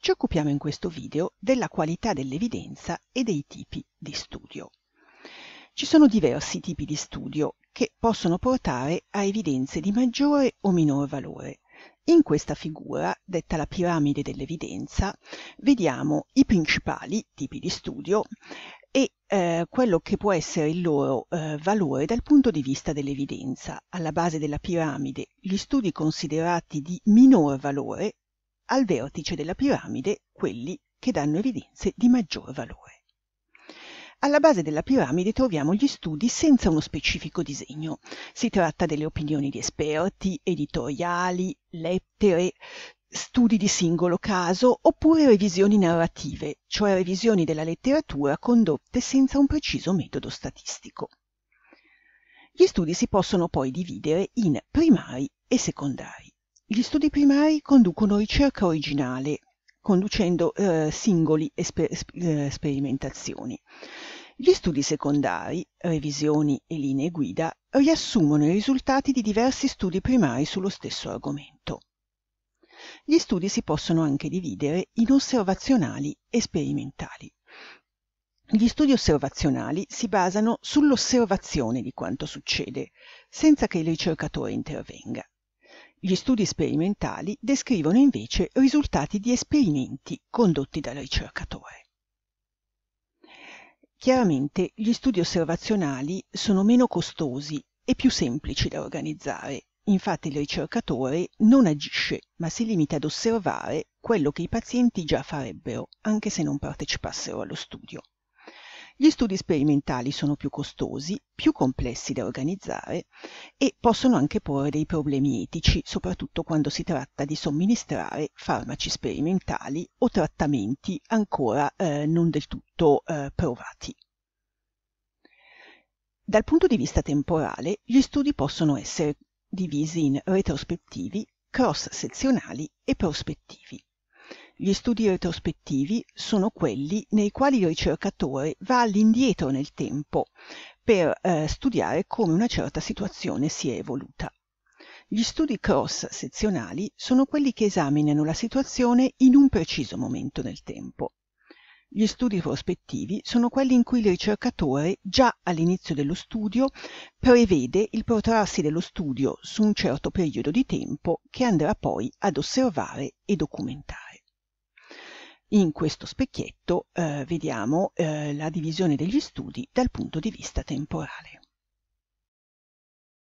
Ci occupiamo in questo video della qualità dell'evidenza e dei tipi di studio. Ci sono diversi tipi di studio che possono portare a evidenze di maggiore o minor valore. In questa figura, detta la piramide dell'evidenza, vediamo i principali tipi di studio e eh, quello che può essere il loro eh, valore dal punto di vista dell'evidenza. Alla base della piramide gli studi considerati di minor valore al vertice della piramide quelli che danno evidenze di maggior valore. Alla base della piramide troviamo gli studi senza uno specifico disegno. Si tratta delle opinioni di esperti, editoriali, lettere, studi di singolo caso oppure revisioni narrative, cioè revisioni della letteratura condotte senza un preciso metodo statistico. Gli studi si possono poi dividere in primari e secondari. Gli studi primari conducono ricerca originale, conducendo eh, singoli esper eh, sperimentazioni. Gli studi secondari, revisioni e linee guida riassumono i risultati di diversi studi primari sullo stesso argomento. Gli studi si possono anche dividere in osservazionali e sperimentali. Gli studi osservazionali si basano sull'osservazione di quanto succede, senza che il ricercatore intervenga. Gli studi sperimentali descrivono invece risultati di esperimenti condotti dal ricercatore. Chiaramente gli studi osservazionali sono meno costosi e più semplici da organizzare. Infatti il ricercatore non agisce, ma si limita ad osservare quello che i pazienti già farebbero, anche se non partecipassero allo studio. Gli studi sperimentali sono più costosi, più complessi da organizzare e possono anche porre dei problemi etici, soprattutto quando si tratta di somministrare farmaci sperimentali o trattamenti ancora eh, non del tutto eh, provati. Dal punto di vista temporale, gli studi possono essere divisi in retrospettivi, cross-sezionali e prospettivi. Gli studi retrospettivi sono quelli nei quali il ricercatore va all'indietro nel tempo per eh, studiare come una certa situazione si è evoluta. Gli studi cross-sezionali sono quelli che esaminano la situazione in un preciso momento nel tempo. Gli studi prospettivi sono quelli in cui il ricercatore già all'inizio dello studio prevede il protrarsi dello studio su un certo periodo di tempo che andrà poi ad osservare e documentare. In questo specchietto eh, vediamo eh, la divisione degli studi dal punto di vista temporale.